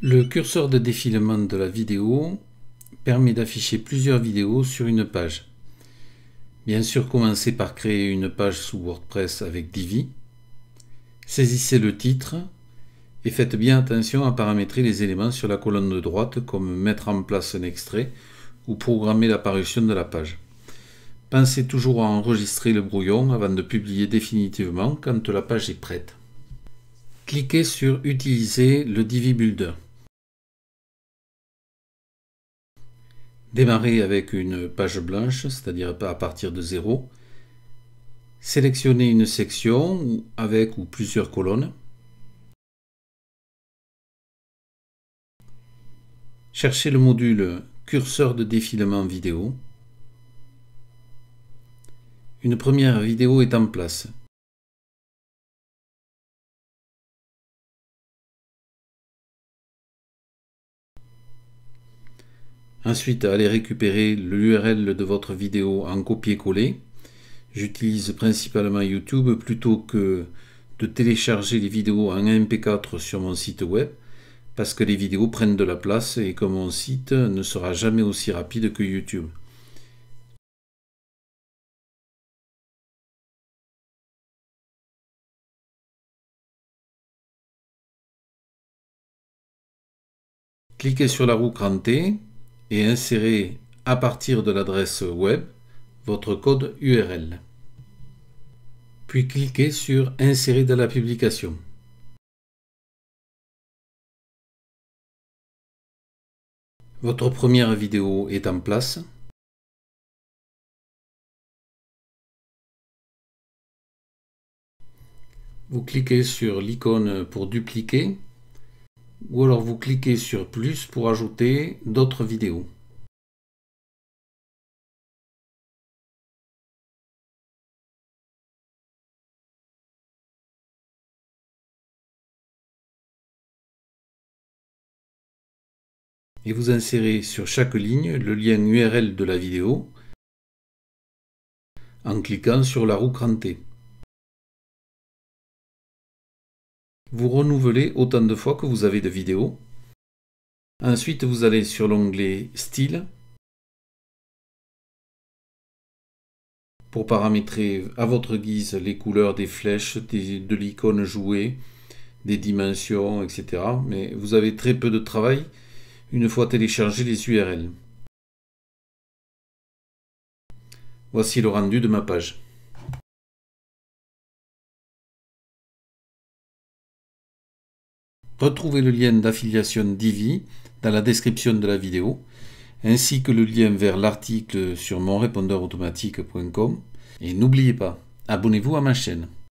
Le curseur de défilement de la vidéo permet d'afficher plusieurs vidéos sur une page. Bien sûr, commencez par créer une page sous WordPress avec Divi. Saisissez le titre et faites bien attention à paramétrer les éléments sur la colonne de droite comme mettre en place un extrait ou programmer l'apparition de la page. Pensez toujours à enregistrer le brouillon avant de publier définitivement quand la page est prête. Cliquez sur Utiliser le builder. Démarrez avec une page blanche, c'est-à-dire à partir de zéro. Sélectionnez une section avec ou plusieurs colonnes. Cherchez le module Curseur de défilement vidéo une première vidéo est en place. Ensuite, allez récupérer l'URL de votre vidéo en copier-coller. J'utilise principalement YouTube plutôt que de télécharger les vidéos en MP4 sur mon site web parce que les vidéos prennent de la place et que mon site ne sera jamais aussi rapide que YouTube. Cliquez sur la roue crantée et insérez à partir de l'adresse web votre code URL. Puis cliquez sur Insérer dans la publication. Votre première vidéo est en place. Vous cliquez sur l'icône pour dupliquer ou alors vous cliquez sur plus pour ajouter d'autres vidéos. Et vous insérez sur chaque ligne le lien URL de la vidéo en cliquant sur la roue crantée. Vous renouvelez autant de fois que vous avez de vidéos. Ensuite, vous allez sur l'onglet Style pour paramétrer à votre guise les couleurs des flèches, de l'icône jouée, des dimensions, etc. Mais vous avez très peu de travail une fois téléchargé les URL. Voici le rendu de ma page. Retrouvez le lien d'affiliation d'Ivi dans la description de la vidéo, ainsi que le lien vers l'article sur monrépondeurautomatique.com. Et n'oubliez pas, abonnez-vous à ma chaîne.